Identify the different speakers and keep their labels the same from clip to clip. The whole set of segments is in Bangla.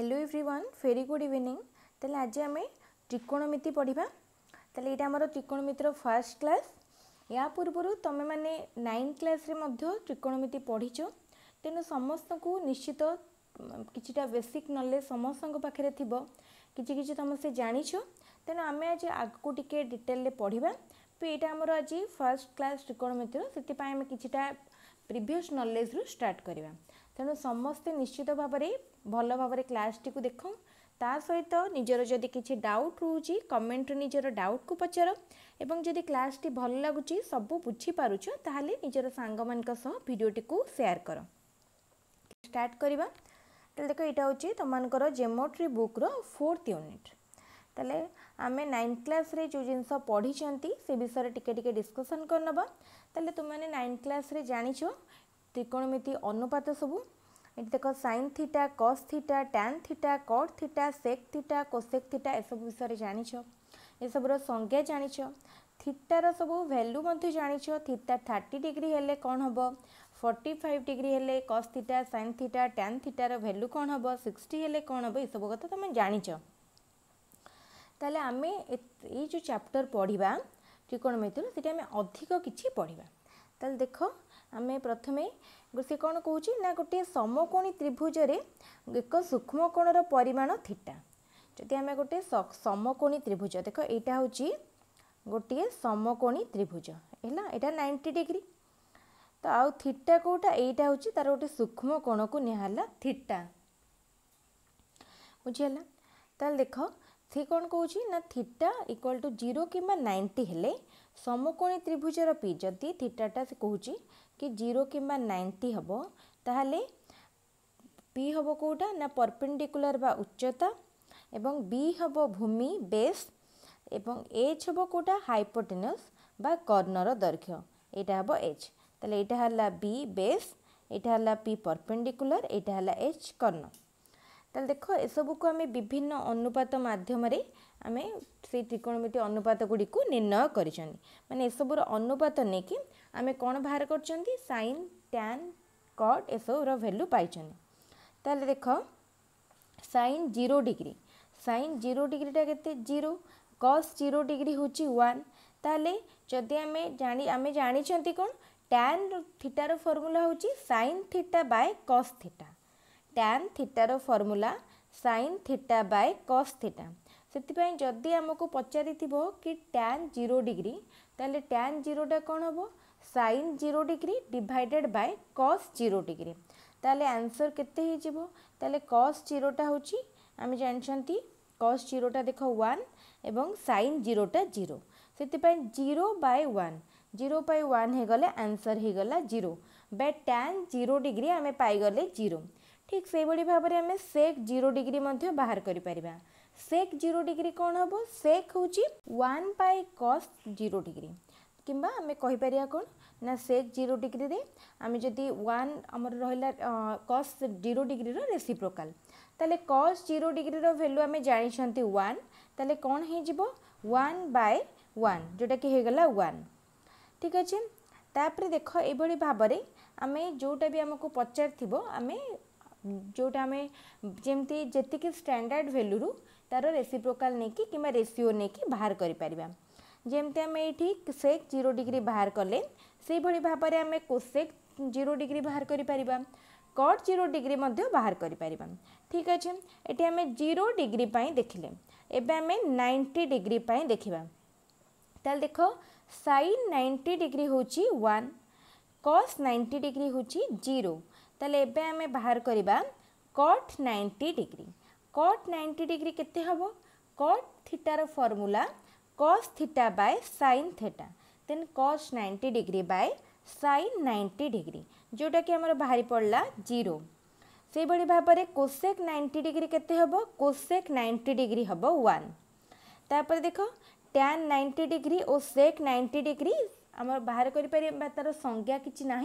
Speaker 1: hello everyone very good evening তাহলে আজ আমি ত্রিকোণমিতি পড়া তাহলে এটা আমার ত্রিকোণমিতির ফার্স্ট ক্লাস ইয়া পূর্বর তুমি মানে নাইন ক্লাসে মধ্য ত্রিকোণমিতি পড়িছ তেণু সমস্ত নিশ্চিত কিছুটা বেসিক নলেজ সমস্ত পাখে থিব কিছু কিছু তুমি সে জাঁছ তেণু আমি আজ আগকু টিকে ডিটেলরে পড়া তো এটা আমার আজ ফার্স্ট ক্লাস ত্রিকোণমিতির সেপাই আমি কিছুটা প্রিভিয়স নলেজরু স্টার্ট করা ତେଣୁ ସମସ୍ତେ ନିଶ୍ଚିତ ଭାବରେ ଭଲ ଭାବରେ କ୍ଲାସ୍ଟିକୁ ଦେଖ ତା ସହିତ ନିଜର ଯଦି କିଛି ଡାଉଟ୍ ରହୁଛି କମେଣ୍ଟରେ ନିଜର ଡାଉଟ୍କୁ ପଚାର ଏବଂ ଯଦି କ୍ଲାସ୍ଟି ଭଲ ଲାଗୁଛି ସବୁ ବୁଝିପାରୁଛ ତାହେଲେ ନିଜର ସାଙ୍ଗମାନଙ୍କ ସହ ଭିଡ଼ିଓଟିକୁ ସେୟାର କର ଷ୍ଟାର୍ଟ କରିବା ତାହେଲେ ଦେଖ ଏଇଟା ହେଉଛି ତୁମମାନଙ୍କର ଜେମୋଟ୍ରି ବୁକ୍ର ଫୋର୍ଥ ୟୁନିଟ୍ ତାହେଲେ ଆମେ ନାଇନ୍ କ୍ଲାସ୍ରେ ଯେଉଁ ଜିନିଷ ପଢ଼ିଛନ୍ତି ସେ ବିଷୟରେ ଟିକେ ଟିକେ ଡିସ୍କସନ୍ କରିନେବା ତାହେଲେ ତୁମମାନେ ନାଇନ୍ କ୍ଲାସ୍ରେ ଜାଣିଛ ତ୍ରିକୋଣମିତି ଅନୁପାତ ସବୁ ଏଠି ଦେଖ sine theta cos theta tan theta cot theta sec theta cosec theta ଏସବୁ ବିଷୟରେ ଜାଣିଛ ଏସବୁର ସଂଜ୍ଞା ଜାଣିଛ ଥିଟାର ସବୁ ଭ୍ୟାଲ୍ୟୁ ମଧ୍ୟ ଜାଣିଛ ଥିଟା ଥାର୍ଟି ଡିଗ୍ରୀ ହେଲେ କ'ଣ ହେବ ଫର୍ଟି ଫାଇଭ୍ ଡିଗ୍ରୀ ହେଲେ cos theta sine theta tan ଥିଟାର ଭ୍ୟାଲ୍ୟୁ କ'ଣ ହେବ ସିକ୍ସଟି ହେଲେ କ'ଣ ହେବ ଏସବୁ କଥା ତୁମେ ଜାଣିଛ ତାହେଲେ ଆମେ ଏଇ ଯେଉଁ ଚାପ୍ଟର ପଢ଼ିବା ତ୍ରିକୋଣମିତିରୁ ସେଠି ଆମେ ଅଧିକ କିଛି ପଢ଼ିବା ତାହେଲେ ଦେଖ ଆମେ ପ୍ରଥମେ ସେ କ'ଣ କହୁଛି ନା ଗୋଟିଏ ସମକୋଣୀ ତ୍ରିଭୁଜରେ ଏକ ସୂକ୍ଷ୍ମ କୋଣର ପରିମାଣ ଥିଟା ଯଦି ଆମେ ଗୋଟିଏ ସମକୋଣୀ ତ୍ରିଭୁଜ ଦେଖ ଏଇଟା ହେଉଛି ଗୋଟିଏ ସମକୋଣୀ ତ୍ରିଭୁଜ ହେଲା ଏଇଟା ନାଇଣ୍ଟି ଡିଗ୍ରୀ ତ ଆଉ ଥିଟା କେଉଁଟା ଏଇଟା ହେଉଛି ତା'ର ଗୋଟେ ସୂକ୍ଷ୍ମ କୋଣକୁ ନିଆହେଲା ଥିଟା ବୁଝିହେଲା ତାହେଲେ ଦେଖ সি কোণ কৌছি না থিটা ইকুয়াল টু জিরো কিংবা নাইন্টি হলে সমকোণী ত্রিভুজর পি যদি থিটাটা সে কৌছি কি জিরো কিংবা নাইন্টি হব তাহলে পি হব কোটা না পরপেন্ডিকুলার বা উচ্চতা এবং বি হব ভূমি বেস এবং এইচ হব কোটা হাইপোটেনস বা কর্ণর দৈর্ঘ্য এটা হব এইচ তাহলে এটা হল বি বেস এটা হল পি পরপেন্ডিকুলার এটা হল এইচ কর্ণ তাহলে দেখ এসবুকু আমি বিভিন্ন অনুপাত মাধ্যমে আমি সেই ত্রিকোণমিতি অনুপাত গুড়ি নির্ণয় করছেন মানে এসবুর অনুপাত নেই আমি কোণ বাহার করছেন সাইন ট্যান কট এসবুর ভ্যালু পাইছেন তাহলে দেখ sine zero degree sine zero ডিগ্রিটা কেতে জিরো কস জিরো ডিগ্রি হচ্ছে ওয়ান তাহলে যদি আমি জানি আমি জাঁচান কোণ ট্যান থিটার ফর্মুলা হচ্ছে sine theta by cos theta tan থিটার formula sine theta by cos theta ସେଥିପାଇଁ ଯଦି ଆମକୁ ପଚାରିଥିବ କି ଟ୍ୟାନ୍ ଜିରୋ ଡିଗ୍ରୀ ତାହେଲେ ଟ୍ୟାନ୍ ଜିରୋଟା କ'ଣ ହେବ sine zero degree divided by cos zero degree ତାହେଲେ ଆନ୍ସର୍ କେତେ ହେଇଯିବ ତାହେଲେ କସ୍ ଜିରୋଟା ହେଉଛି ଆମେ ଜାଣିଛନ୍ତି କସ୍ ଜିରୋଟା ଦେଖ ୱାନ୍ ଏବଂ ସାଇନ୍ ଜିରୋଟା ଜିରୋ ସେଥିପାଇଁ zero by one zero by one ହେଇଗଲେ ଆନ୍ସର୍ ହେଇଗଲା zero by tan zero degree ଆମେ ପାଇଗଲେ ଜିରୋ ঠিক সেইভাবে ভাবে আমি সেକ୍ জিরো ডিগ্রি মধ্যে বাহার করে পারিবা সেକ୍ জিরো ডিগ্রি কোণ হব সেକ୍ হচ্ছে one by cos zero degree কিংবা আমি কহিপারিবা কোণ না সেକ୍ জিরো ডিগ্রিরে আমি যদি ওয়ান আমার রহিলা কস জিরো ডিগ্রির রেসিপ্রোকাল তাহলে কস জিরো ডিগ্রির ভ্যালু আমি জাঁচান্তি ওয়ান তাহলে কোণ হয়ে যাব ওয়ান বাই ওয়ান যেটাকি হয়ে গলা ওয়ান ঠিক আছে তাপরে দেখ এইভাবে ভাবরে আমি যেটা বি আমাকে পচার থিব আমি जोटा आम जमी जी स्टाडार्ड भैल्यूरू तार रेसीप्रोकाल नहीं कि रेसीओ नहीं बाहर करमती आम ये जीरो डिग्री बाहर कले से भाव में आम कोसे जीरो डिग्री बाहर करट कट जीरो डिग्री बाहर करें ठीक अच्छे ये आम जीरो डिग्री देखिले एवं आम नाइंटी डिग्री देखा तेल देख सैन नाइंटी डिग्री हूँ वन कस नाइंटी डिग्री हूँ जीरो ତାହେଲେ ଏବେ ଆମେ ବାହାର କରିବା cot ninety degree cot ninety degree କେତେ ହେବ କଟ୍ ଥିଟାର formula cos theta by sine theta then cos ninety degree by sine ninety degree ଯେଉଁଟାକି ଆମର ବାହାରି ପଡ଼ିଲା ଜିରୋ ସେହିଭଳି ଭାବରେ କୋସେକ୍ ନାଇଣ୍ଟି ଡିଗ୍ରୀ କେତେ ହେବ କୋସେକ୍ ନାଇଣ୍ଟି ଡିଗ୍ରୀ ହେବ ୱାନ୍ ତାପରେ ଦେଖ ଟ୍ୟାନ୍ ନାଇଣ୍ଟି ଡିଗ୍ରୀ ଓ ସେକ୍ ନାଇଣ୍ଟି ଡିଗ୍ରୀ আমার বাহার করে বা তার সংজ্ঞা কিছু না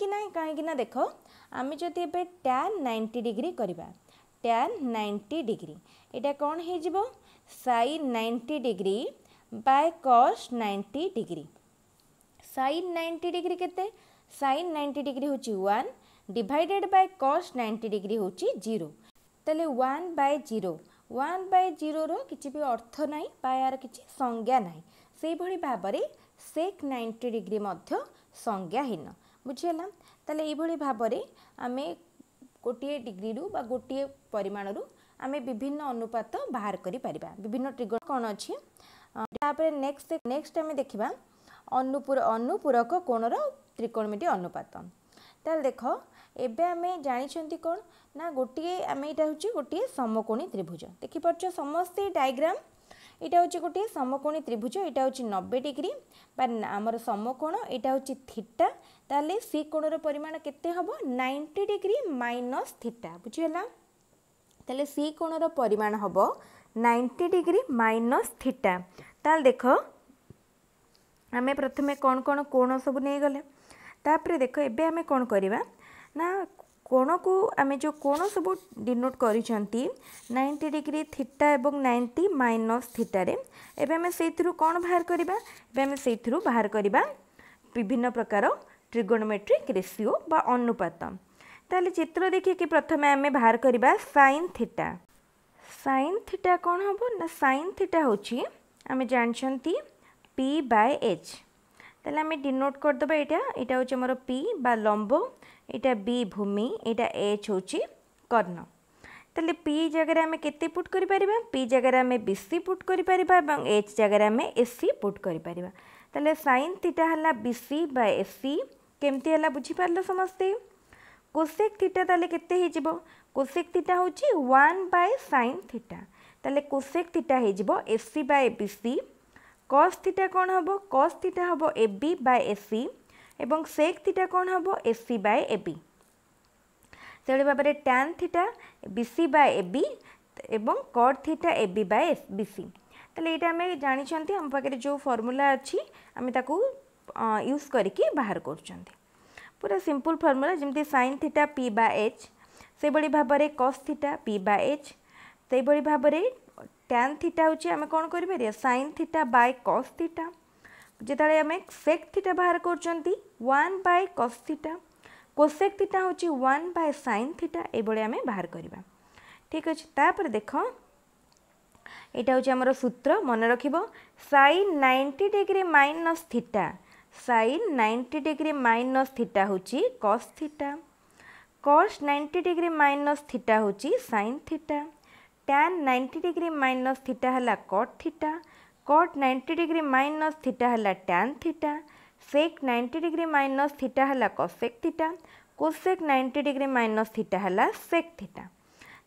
Speaker 1: কী না কী না দেখ আমি যদি এবার ট্যান নাইনটি ডিগ্রি করা ট্যান নাইনটি ডিগ্রি এটা কণ হয়ে যাব sine ninety degree by cos ninety degree sine ninety degree কেতে সাইন নাইনটি ডিগ্রি হচ্ছে one divided by cos ninety degree হচ্ছে জিরো তাহলে one by zero one by ଜିରୋର କିଛି ବି ଅର୍ଥ ନାହିଁ ବା ଏହାର କିଛି ସଂଜ୍ଞା ନାହିଁ ସେହିଭଳି ଭାବରେ ସେକ୍ ନାଇଣ୍ଟି ଡିଗ୍ରୀ ମଧ୍ୟ ସଂଜ୍ଞାହୀନ ବୁଝିହେଲା ତାହେଲେ ଏଇଭଳି ଭାବରେ ଆମେ ଗୋଟିଏ ଡିଗ୍ରୀରୁ ବା ଗୋଟିଏ ପରିମାଣରୁ ଆମେ ବିଭିନ୍ନ ଅନୁପାତ ବାହାର କରିପାରିବା ବିଭିନ୍ନ ଟ୍ରିଗ କ'ଣ ଅଛି ତାପରେ ନେକ୍ସଟ ନେକ୍ସଟ ଆମେ ଦେଖିବା ଅନୁପୂର ଅନୁପୂରକ କୋଣର ତ୍ରିକୋଣମିତି ଅନୁପାତ ତାହେଲେ ଦେଖ ଏବେ ଆମେ ଜାଣିଛନ୍ତି କ'ଣ ନା ଗୋଟିଏ ଆମେ ଏଇଟା ହେଉଛି ଗୋଟିଏ ସମକୋଣୀ ତ୍ରିଭୁଜ ଦେଖିପାରୁଛ ସମସ୍ତେ ଡାଇଗ୍ରାମ ଏଇଟା ହେଉଛି ଗୋଟିଏ ସମକୋଣୀ ତ୍ରିଭୁଜ ଏଇଟା ହେଉଛି ନବେ ଡିଗ୍ରୀ ବା ଆମର ସମକୋଣ ଏଇଟା ହେଉଛି ଥିଟା ତାହେଲେ ସି କୋଣର ପରିମାଣ କେତେ ହେବ ନାଇଣ୍ଟି ଡିଗ୍ରୀ ମାଇନସ୍ ଥିଟା ବୁଝିହେଲା ତାହେଲେ ସି କୋଣର ପରିମାଣ ହେବ ନାଇଣ୍ଟି ଡିଗ୍ରୀ ମାଇନସ୍ ଥିଟା ତାହେଲେ ଦେଖ ଆମେ ପ୍ରଥମେ କ'ଣ କ'ଣ କୋଣ ସବୁ ନେଇଗଲେ ତାପରେ ଦେଖ ଏବେ ଆମେ କ'ଣ କରିବା ନା କୋଣକୁ ଆମେ ଯେଉଁ କୋଣ ସବୁ ଡିନୋଟ୍ କରିଛନ୍ତି ନାଇଣ୍ଟି ଡିଗ୍ରୀ ଥିଟା ଏବଂ ନାଇଣ୍ଟି ମାଇନସ୍ ଥିଟାରେ ଏବେ ଆମେ ସେଇଥିରୁ କ'ଣ ବାହାର କରିବା ଏବେ ଆମେ ସେଇଥିରୁ ବାହାର କରିବା ବିଭିନ୍ନ ପ୍ରକାର ଟ୍ରିଗୋନୋମେଟ୍ରିକ୍ ରେସିଓ ବା ଅନୁପାତ ତାହେଲେ ଚିତ୍ର ଦେଖିକି ପ୍ରଥମେ ଆମେ ବାହାର କରିବା ସାଇନ୍ ଥିଟା ସାଇନ୍ ଥିଟା କ'ଣ ହେବ ନା ସାଇନ୍ ଥିଟା ହେଉଛି ଆମେ ଜାଣିଛନ୍ତି ପି ବାଏ ଏଚ୍ ତାହେଲେ ଆମେ ଡିନୋଟ୍ କରିଦେବା ଏଇଟା ଏଇଟା ହେଉଛି ଆମର ପି ବା ଲମ୍ବ এটা বি ভূমি এটা এচ হচ্ছে কর্ণ তাহলে পি জায়গায় আমি কেতে পুট করে পারিবা পি জায়গায় আমি বিসি পুট করে পারিবা এবং এচ জায়গায় আমি এসি পুট করে পারিবা তাহলে সাইন থিটা হলা বিসি বা এসি কেমতি হলা বুঝি পারলো সমস্তে কোসেক থিটা তাহলে কেতে হয়ে যাব কোসেক থিটা হচ্ছে 1 বাই সাইন থিটা তাহলে কোসেক থিটা হয়ে যাব AC by ABC cos theta কোণ হব কস থিটা হব এবি বাই এসি এবং ସେକ୍ ଥିଟା କ'ଣ ହେବ A C by A B ସେଭଳି ଭାବରେ tan theta B C by A B ଏବଂ cot theta A B by B C ତାହେଲେ ଏଇଟା ଆମେ ଜାଣିଛନ୍ତି ଆମ ପାଖରେ ଯେଉଁ ଫର୍ମୁଲା ଅଛି ଆମେ ତାକୁ ୟୁଜ୍ କରିକି ବାହାର କରୁଛନ୍ତି ପୁରା ସିମ୍ପଲ୍ ଫର୍ମୁଲା ଯେମିତି ସାଇନ୍ ଥିଟା ପି ବା ଏଚ୍ ସେଭଳି ଭାବରେ କସ୍ ଥିଟା ପି ବା ଏଚ୍ ସେହିଭଳି ଭାବରେ ଟ୍ୟାନ୍ ଥିଟା ହେଉଛି ଆମେ କ'ଣ କରିପାରିବା sine theta by cos theta ଯେତେବେଳେ ଆମେ ସେକ୍ ଥିଟା ବାହାର କରୁଛନ୍ତି one by cos theta cosec theta ହେଉଛି ୱାନ୍ ବାଇ ସାଇନ୍ ଥିଟା ଏଇଭଳି ଆମେ ବାହାର କରିବା ଠିକ୍ ଅଛି ତାପରେ ଦେଖ ଏଇଟା ହେଉଛି ଆମର ସୂତ୍ର ମନେ ରଖିବ sine ninety degree minus theta sine ninety degree minus theta ହେଉଛି cos theta cos ninety degree minus theta ହେଉଛି sine theta tan ninety degree minus theta ହେଲା cot theta cot ninety degree minus theta ହେଲା tan theta sec ninety degree minus theta है cosec theta cosec ninety degree minus theta है सेक् थीटा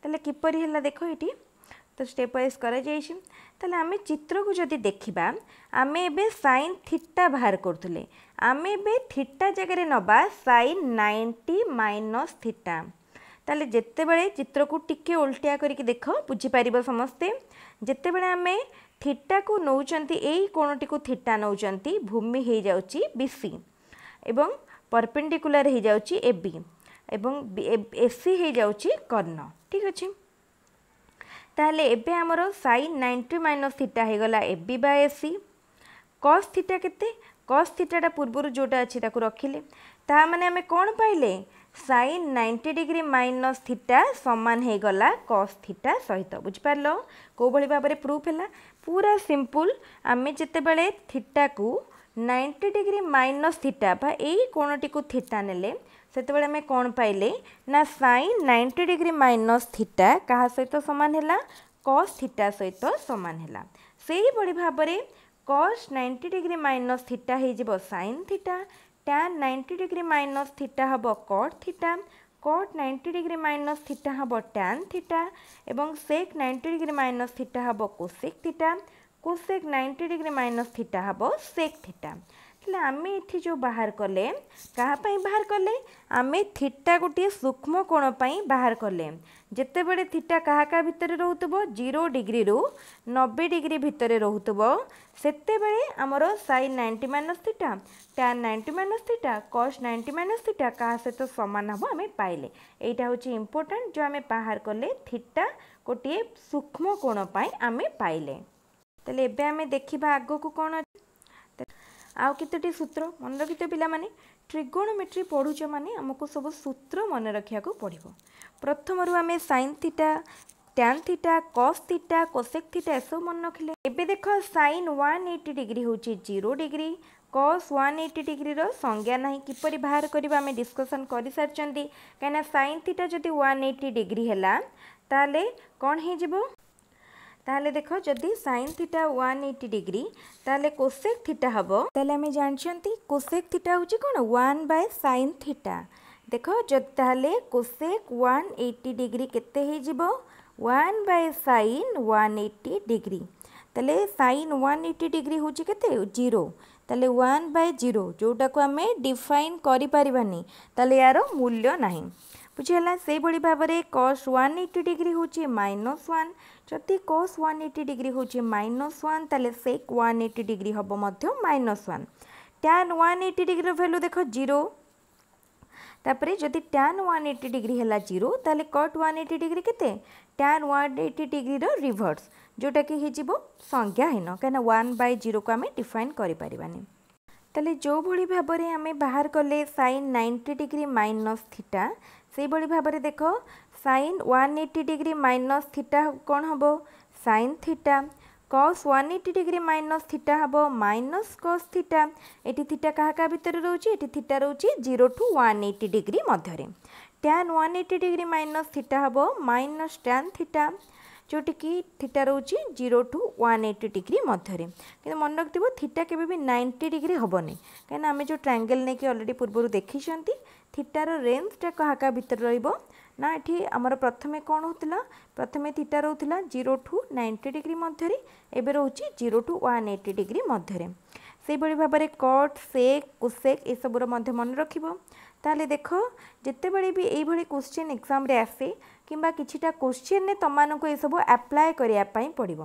Speaker 1: তাহলে কিপর হল দেখ এটি তো স্টেপ ওয়াইজ করা যাইছি তাহলে আমি চিত্রকু যদি দেখিবা আমি এবে সাইন থিটা বাহার করুলে আমি এবে থিটা জায়গায় নবা সাইন নাইনটি মাইনস থিটা তাহলে যেতবে চিত্রকু টিকি ওল্টিয়া করি দেখ বুঝিপার সমস্তে যেতবে আমি थीटा को नौ कोणटी को थीटा नौ भूमि हो जापेडिकुला जा एसी हो जा कर्ण ठीक अच्छे तेल एम सै नाइंटी माइनस थीटा होगा ए बी बा एसी कस थीटा केस थीटाटा पूर्व जोटा अच्छे रखिले मैंने आम कौन पाइले सै नाइंटी डिग्री माइनस थीटा सामान होगा कस थीटा सहित बुझिपार कौ भाव में प्रूफ है ପୁରା ସିମ୍ପୁଲ୍ ଆମେ ଯେତେବେଳେ ଥିଟାକୁ ନାଇଣ୍ଟି ଡିଗ୍ରୀ ମାଇନସ୍ ଥିଟା ବା ଏଇ କୋଣଟିକୁ ଥିଟା ନେଲେ ସେତେବେଳେ ଆମେ କ'ଣ ପାଇଲେ ନା sine ninety degree minus theta କାହା ସହିତ ସମାନ ହେଲା କସ୍ ଥିଟା ସହିତ ସମାନ ହେଲା ସେହିଭଳି ଭାବରେ cos ninety degree minus theta ହେଇଯିବ sine theta tan ninety degree minus theta ହେବ cot theta cot ninety degree minus theta হব ট্যান থিটা এবং sec ninety degree minus theta হব cosec theta cosec ninety degree minus theta হব সেক থিটা ହେଲେ ଆମେ ଏଠି ଯେଉଁ ବାହାର କଲେ କାହା ପାଇଁ ବାହାର କଲେ ଆମେ ଥିଟା ଗୋଟିଏ ସୂକ୍ଷ୍ମ କୋଣ ପାଇଁ ବାହାର କଲେ ଯେତେବେଳେ ଥିଟା କାହା କାହା ଭିତରେ ରହୁଥିବ ଜିରୋ ଡିଗ୍ରୀରୁ ନବେ ଡିଗ୍ରୀ ଭିତରେ ରହୁଥିବ ସେତେବେଳେ ଆମର sine ninety minus theta tan ninety minus theta cos ninety minus theta କାହା ସହିତ ସମାନ ହେବ ଆମେ ପାଇଲେ ଏଇଟା ହେଉଛି ଇମ୍ପୋର୍ଟାଣ୍ଟ ଯେଉଁ ଆମେ ବାହାର କଲେ ଥିଟା ଗୋଟିଏ ସୂକ୍ଷ୍ମ କୋଣ ପାଇଁ ଆମେ ପାଇଲେ ତାହେଲେ ଏବେ ଆମେ ଦେଖିବା ଆଗକୁ କ'ଣ ଆଉ କେତୋଟି ସୂତ୍ର ମନେ ରଖିଥିବେ ପିଲାମାନେ ଟ୍ରିଗୋଣୋମେଟ୍ରି ପଢ଼ୁଛ ମାନେ ଆମକୁ ସବୁ ସୂତ୍ର ମନେ ରଖିବାକୁ ପଡ଼ିବ ପ୍ରଥମରୁ ଆମେ sine theta tan theta cos theta cosec theta এসব মনে রাখলে এবে দেখ সাইন ওয়ান এইটি ডিগ্রি হচ্ছে zero degree cos one eighty ডিগ্রির সংজ্ঞা না কিপর বাহার করা আমি ডিসকসন করে সারি কিনা সাইন থিটা যদি ওয়ান এইটি ডিগ্রি হল তাহলে কণ হয়ে তাহলে দেখো যদি sine theta one eighty degree তাহলে কোসেক থিটা হব তাহলে আমি জাঁচান্তি কোসেক থিটা হচ্ছে কোণ ওয়ান বাই সাইন থিটা দেখ তাহলে কোসেক ওয়ান এইটি ডিগ্রি কেতে হয়ে যাব one by sine one eighty degree তাহলে সাইন ওয়ান এইটি ডিগ্রি হচ্ছে কেতে জিরো তাহলে ওয়ান বাই জিরো যেটা আমি ডিফাইন করে পারি তাহলে ইয়ার মূল্য না ବୁଝିଗଲା ସେହିଭଳି ଭାବରେ କସ୍ ୱାନ୍ ଏଇଟି ଡିଗ୍ରୀ ହେଉଛି ମାଇନସ୍ ୱାନ୍ ଯଦି କସ୍ ୱାନ୍ ଏଇଟି ଡିଗ୍ରୀ ହେଉଛି ମାଇନସ୍ ୱାନ୍ ତାହେଲେ ସେକ୍ ୱାନ୍ ଏଇଟି ଡିଗ୍ରୀ ହେବ ମଧ୍ୟ minus one tan one eighty ଡିଗ୍ରୀର ଭ୍ୟାଲୁ ଦେଖ ଜିରୋ তাপরে যদি ট্যান ওয়ান এইটি ডিগ্রি হল জিরো তাহলে কট ওয়ান এইটি ডিগ্রি কেতে ট্যান ওয়ান এইটি ডিগ্রির রিভর্স যেটাকি হয়ে সংজ্ঞাহীন কেন ওয়ান বাই জিরোকে আমি ডিফাইন করে পারিবানি তাহলে যেভাবে ভাবে আমি বাহার কলে sine ninety degree minus theta সেইভাবে ভাবে দেখ sine one eighty degree minus theta কম হব sine theta cos one eighty degree minus theta হব মাইনস কস থিটা এটি থিটা কাহা কাহা ভিতরে রয়েছে এটি থিটা রয়েছে zero to one eighty degree মধ্যে tan one eighty degree minus theta হব মাইনস ট্যান থিটা ଯେଉଁଠିକି ଥିଟା ରହୁଛି zero to one eighty degree ମଧ୍ୟରେ କିନ୍ତୁ ମନେ ରଖିଥିବ ଥିଟା କେବେ ବି ନାଇଣ୍ଟି ଡିଗ୍ରୀ ହେବନି କାହିଁକିନା ଆମେ ଯେଉଁ ଟ୍ରାଙ୍ଗେଲ୍ ନେଇକି ଅଲରେଡ଼ି ପୂର୍ବରୁ ଦେଖିଛନ୍ତି ଥିଟାର ରେଞ୍ଜଟା କାହାକା ଭିତରେ ରହିବ ନା ଏଠି ଆମର ପ୍ରଥମେ କ'ଣ ହେଉଥିଲା ପ୍ରଥମେ ଥିଟା ରହୁଥିଲା ଜିରୋ ଟୁ ନାଇଣ୍ଟି ଡିଗ୍ରୀ ମଧ୍ୟରେ ଏବେ ରହୁଛି zero to one eighty degree ମଧ୍ୟରେ ସେହିଭଳି ଭାବରେ କଟ୍ ସେକ୍ କୁସେକ୍ ଏସବୁର ମଧ୍ୟ ମନେ ରଖିବ ତାହେଲେ ଦେଖ ଯେତେବେଳେ ବି ଏଇଭଳି କୋଶ୍ଚିନ୍ ଏକ୍ଜାମ୍ରେ ଆସେ কিংবা কিছুটা কোଶ୍চিন্রে তোমাকে এসব আপ্লায় করা পড়ব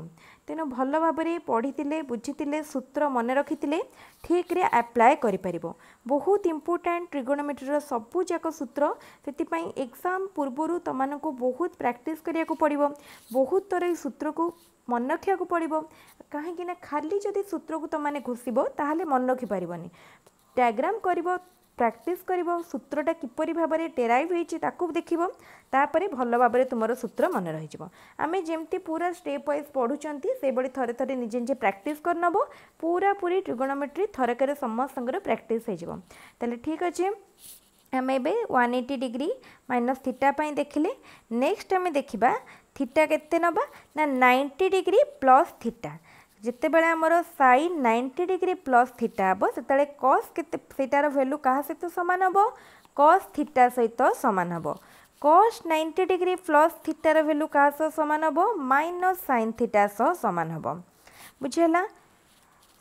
Speaker 1: তেমন ভাল ভাবে পড়িলে বুঝিলে সূত্র মনে রাখিলে ঠিকরে আপ্লায় করে পার বহুত ইম্পর্টাট ট্রিগোনোমেট্রির সবুজাক সূত্র সেপাই এক্সাম পূর্বর তোমাকে বহুত প্রাকটিস করা পড়ব বহুত তোর এই সূত্রক মনে রাখা পড়ব কিনা খালি যদি সূত্রক তোমাকে ঘোষিব তাহলে মনে রাখিপারনি ডায়াগ্রাম করব ପ୍ରାକ୍ଟିସ୍ କରିବ ସୂତ୍ରଟା କିପରି ଭାବରେ ଟେରାଇଭ୍ ହୋଇଛି ତାକୁ ଦେଖିବ ତାପରେ ଭଲ ଭାବରେ ତୁମର ସୂତ୍ର ମନେ ରହିଯିବ ଆମେ ଯେମିତି ପୁରା ଷ୍ଟେପ୍ ୱାଇଜ୍ ପଢ଼ୁଛନ୍ତି ସେଭଳି ଥରେ ଥରେ ନିଜେ ନିଜେ ପ୍ରାକ୍ଟିସ୍ କରିନେବ ପୁରାପୁରି ଟ୍ରିଗୋନୋମେଟ୍ରି ଥରକରେ ସମସ୍ତଙ୍କର ପ୍ରାକ୍ଟିସ୍ ହୋଇଯିବ ତାହେଲେ ଠିକ୍ ଅଛି ଆମେ ଏବେ one eighty degree minus theta ପାଇଁ ଦେଖିଲେ ନେକ୍ସଟ ଆମେ ଦେଖିବା ଥିଟା କେତେ ନେବା ନା ନାଇଣ୍ଟି ଡିଗ୍ରୀ ପ୍ଲସ୍ ଥିଟା ଯେତେବେଳେ ଆମର sine ninety degree plus theta ହେବ ସେତେବେଳେ କସ୍ କେତେ ସେଇଟାର ଭାଲ୍ୟୁ କାହା ସହିତ ସମାନ ହେବ କସ୍ ଥିଟା ସହିତ ସମାନ ହେବ କସ୍ ନାଇଣ୍ଟି ଡିଗ୍ରୀ ପ୍ଲସ୍ ଥିଟାର ଭାଲ୍ୟୁ କାହା ସହ ସମାନ ହେବ ମାଇନସ୍ ସାଇନ୍ ଥିଟା ସହ ସମାନ ହେବ ବୁଝିହେଲା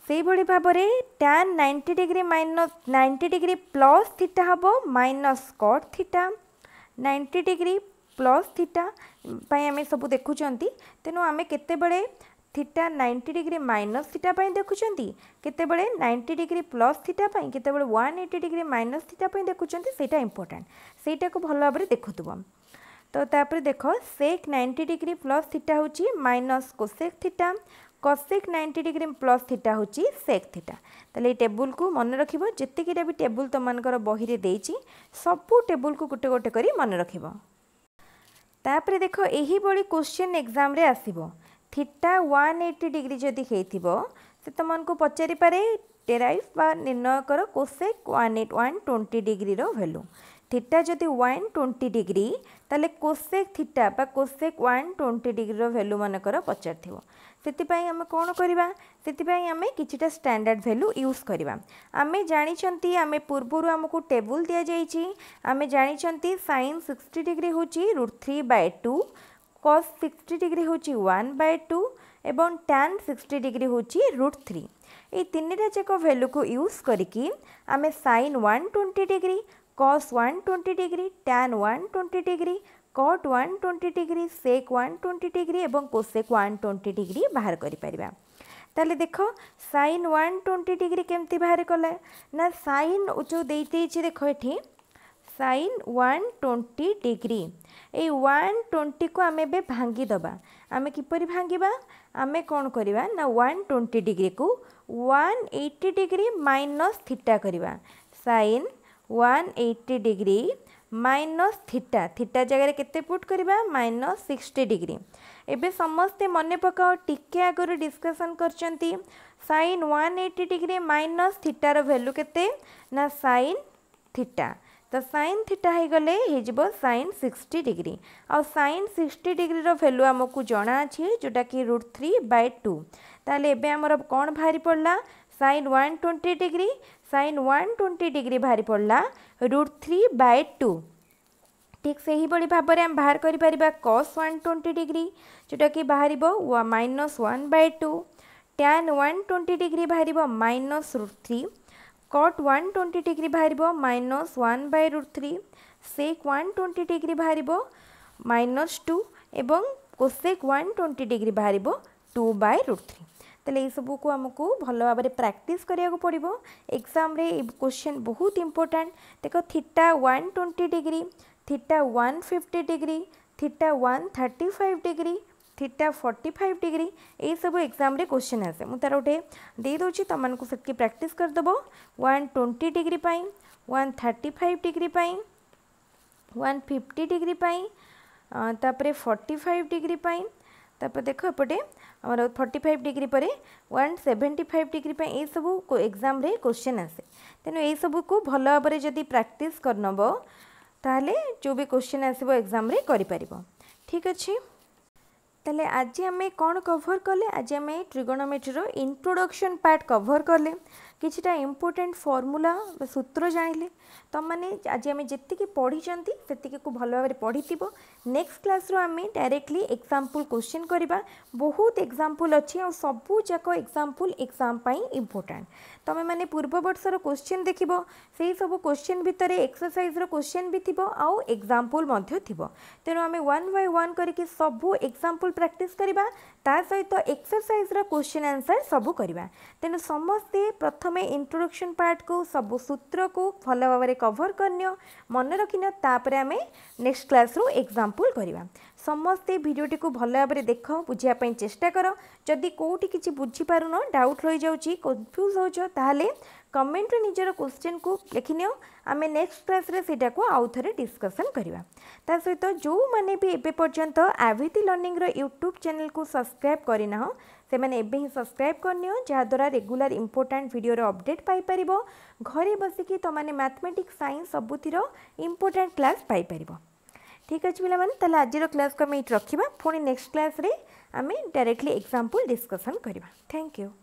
Speaker 1: ସେହିଭଳି ଭାବରେ tan ninety degree minus ninety degree plus theta ହେବ minus cot theta ninety degree plus theta ପାଇଁ ଆମେ ସବୁ ଦେଖୁଛନ୍ତି ତେଣୁ ଆମେ କେତେବେଳେ theta ninety degree minus theta পাই দেখুছেন কেতবে নাইন্টি ডিগ্রি প্লস থিটা পাই কেতবে one eighty degree minus theta পাই দেখুছেন সেইটা ইম্পর্টাট সেইটা ভাল ভাবে দেখুব তো তাপরে দেখ sec ninety degree plus theta হচ্ছে minus cosec theta cosec ninety degree plus theta হচ্ছে সেক থিটা তাহলে এই টেবুলকু মনে রাখব যেতিকিটা বি টেবুল তোমার বহিরে দিয়েছি সবু টেবুলকু গোটে গোটে করে মনে রাখব তাপরে দেখ এইভাবে কোশ্চেন এক্সামে আসবে থিটা ওয়ান এইটি ডিগ্রি যদি হয়েথিব সে তোমাকে পচারি পারে ডেরাইভ বা নির্ণয় কর cosec one eight one twenty ডিগ্রির ভ্যালু থিটা যদি ওয়ান টোয়েন্টি ডিগ্রি তাহলে কোসেক থিটা বা কোসেক ওয়ান টোয়েন্টি ডিগ্রির ভ্যালু মনেকর পচার থিব ସେଥିପାଇଁ ଆମେ କ'ଣ କରିବା ସେଥିପାଇଁ ଆମେ କିଛିଟା ଷ୍ଟାଣ୍ଡାର୍ଡ଼ ଭ୍ୟାଲୁ ୟୁଜ୍ କରିବା ଆମେ ଜାଣିଛନ୍ତି ଆମେ ପୂର୍ବରୁ ଆମକୁ ଟେବୁଲ୍ ଦିଆଯାଇଛି ଆମେ ଜାଣିଛନ୍ତି ସାଇନ୍ ସିକ୍ସଟି ଡିଗ୍ରୀ ହେଉଛି root three by two cos sixty degree হচ্ছে ওয়ান বাই টু এবং ট্যান সিক্সটি ডিগ্রি হচ্ছে রুট থ্রি এই তিনটা যাক ভ্যালুকু ইউজ করিকি আমি sine one twenty degree cos one twenty degree tan one twenty degree cot one twenty degree sec one twenty degree এবং কোসেক ওয়ান টোয়েন্টি ডিগ্রি বাহার করিপারিবা তাহলে দেখ সাইন ওয়ান টোয়েন্টি ডিগ্রি কেমতি বাহার কলে না সাইন যে দেই দেখো এটি ସାଇନ୍ ୱାନ୍ ଟ୍ୱେଣ୍ଟି ଡିଗ୍ରୀ ଏଇ ୱାନ୍ ଟ୍ୱେଣ୍ଟିକୁ ଆମେ ଏବେ ଭାଙ୍ଗିଦେବା ଆମେ କିପରି ଭାଙ୍ଗିବା ଆମେ କ'ଣ କରିବା ନା ୱାନ୍ ଟ୍ୱେଣ୍ଟି ଡିଗ୍ରୀକୁ one eighty degree minus theta କରିବା sine one eighty degree minus theta theta ଜାଗାରେ କେତେ ପୁଟ୍ କରିବା ମାଇନସ୍ ସିକ୍ସଟି ଡିଗ୍ରୀ ଏବେ ସମସ୍ତେ ମନେ ପକାଅ ଟିକେ ଆଗରୁ ଡିସ୍କସନ୍ କରିଛନ୍ତି sine one eighty degree minus ଥିଟାର ଭ୍ୟାଲ୍ୟୁ କେତେ ନା ସାଇନ୍ ଥିଟା তো সাইন থিটা হয়েগলে হয়েযিব সাইন সিক্সটি ডিগ্রি আইন সিক্সটি ডিগ্রির ভ্যালু আমি জনা আছে যেটা কি রুট থ্রি বাই টু তাহলে এবে আমার কম বাহারি পড়লা sine one twenty degree sine one twenty degree বাহারি পড়লা রুট থ্রি বাই টু ঠিক সেইভাবে ভাবে আমি বাহার করে পারা কস ওয়ান টোয়েন্টি ডিগ্রি যেটা কি বাহার minus one by two tan one twenty degree বাহার minus root three cot one twenty degree बाहर minus one by root three sec one twenty degree बाहर माइनस टू एवं कोसेक वन ट्वेंटी डिग्री बाहर टू बै रुट थ्री তাহলে এইসবুকু আমি ভালো ভাবে প্রাকটিস করা পড়ব এক্সামে এই কোশ্চেন বহুত ইম্পর্টাট দেখ theta one twenty degree theta one fifty degree theta one thirty five degree theta forty five degree सब एक्जाम क्वेश्चन आसे मुझे तार गोटे दे दूसरी तुमको से प्राक्ट करदेव one twenty degree one thirty five degree one fifty degree पर फर्टी फाइव डिग्री तापर देख एपटे आमर फर्टी फाइव डिग्री पर वन सेवेन्टी फाइव डिग्री सब एक्जाम क्वेश्चन आसे तेणु सब कुछ भल भाव में जदि प्राक्ट करनब जो भी क्वेश्चन आसो एक्जाम ठीक अच्छे তাহলে আজ আমি কোণ কভর কলে আজ আমি ট্রিগোনোমেট্রির ইন্ট্রোডকশন পার্ট কভর কলে কিছুটা ইম্পর্টেন্ট ফর্মুলা বা সূত্র জাঁলে তো মানে আজ আমি যেতিকি পড়ি সেতিকি ভালো ভাবে পড়িথিব ନେକ୍ସଟ କ୍ଲାସ୍ରୁ ଆମେ ଡାଇରେକ୍ଟଲି ଏକ୍ଜାମ୍ପଲ୍ କୋଶ୍ଚିନ୍ କରିବା ବହୁତ ଏକ୍ଜାମ୍ପଲ୍ ଅଛି ଆଉ ସବୁଯାକ ଏକ୍ଜାମ୍ପଲ୍ ଏକ୍ଜାମ୍ ପାଇଁ ଇମ୍ପୋର୍ଟାଣ୍ଟ ତୁମେମାନେ ପୂର୍ବ ବର୍ଷର କୋଶ୍ଚିନ୍ ଦେଖିବ ସେହିସବୁ କୋଶ୍ଚିନ୍ ଭିତରେ ଏକ୍ସରସାଇଜ୍ର କୋଶ୍ଚିନ୍ ବି ଥିବ ଆଉ ଏକ୍ଜାମ୍ପଲ୍ ମଧ୍ୟ ଥିବ ତେଣୁ ଆମେ ୱାନ୍ ବାଇ ୱାନ୍ କରିକି ସବୁ ଏକ୍ଜାମ୍ପଲ୍ ପ୍ରାକ୍ଟିସ୍ କରିବା ତା ସହିତ ଏକ୍ସରସାଇଜ୍ର କୋଶ୍ଚିନ୍ ଆନ୍ସର୍ ସବୁ କରିବା ତେଣୁ ସମସ୍ତେ ପ୍ରଥମେ ଇଣ୍ଟ୍ରୋଡକ୍ସନ୍ ପାର୍ଟକୁ ସବୁ ସୂତ୍ରକୁ ଭଲ ଭାବରେ କଭର୍ କରିନିଅ ମନେ ରଖିନିଅ ତାପରେ ଆମେ ନେକ୍ସଟ କ୍ଲାସ୍ରୁ ଏକ୍ଜାମ୍ପଲ୍ ଏକ୍ସାମ୍ପଲ୍ କରିବା ସମସ୍ତେ ଭିଡ଼ିଓଟିକୁ ଭଲ ଭାବରେ ଦେଖ ବୁଝିବା ପାଇଁ ଚେଷ୍ଟା କର ଯଦି କେଉଁଠି କିଛି ବୁଝିପାରୁନ ଡାଉଟ୍ ରହିଯାଉଛି କନଫ୍ୟୁଜ୍ ହେଉଛ ତାହେଲେ କମେଣ୍ଟରେ ନିଜର କୋଶ୍ଚିନ୍କୁ ଲେଖିନିଅ ଆମେ ନେକ୍ସଟ କ୍ଲାସ୍ରେ ସେଇଟାକୁ ଆଉ ଥରେ ଡିସ୍କସନ୍ କରିବା ତା ସହିତ ଯେଉଁମାନେ ବି ଏବେ ପର୍ଯ୍ୟନ୍ତ ଆଭିତି ଲର୍ଣ୍ଣିଂର ୟୁଟ୍ୟୁବ୍ ଚ୍ୟାନେଲ୍କୁ ସବସ୍କ୍ରାଇବ୍ କରିନାହଁ ସେମାନେ ଏବେ ହିଁ ସବସ୍କ୍ରାଇବ୍ କରିନିଅ ଯାହାଦ୍ୱାରା ରେଗୁଲାର ଇମ୍ପୋର୍ଟାଣ୍ଟ ଭିଡ଼ିଓର ଅପଡ଼େଟ୍ ପାଇପାରିବ ଘରେ ବସିକି ତୁମମାନେ ମ୍ୟାଥମେଟିକ୍ସ ସାଇନ୍ସ ସବୁଥିର ଇମ୍ପୋର୍ଟାଣ୍ଟ କ୍ଲାସ୍ ପାଇପାରିବ ঠিক ଅଛି ପିଲାମାନେ ତାହେଲେ ଆଜିର କ୍ଲାସ୍କୁ ଆମେ ଏଇଠି ରଖିବା ପୁଣି ନେକ୍ସଟ କ୍ଲାସ୍ରେ ଆମେ ଡାଇରେକ୍ଟଲି ଏକ୍ଜାମ୍ପଲ୍ ଡିସ୍କସନ୍ କରିବା ଥ୍ୟାଙ୍କ ୟୁ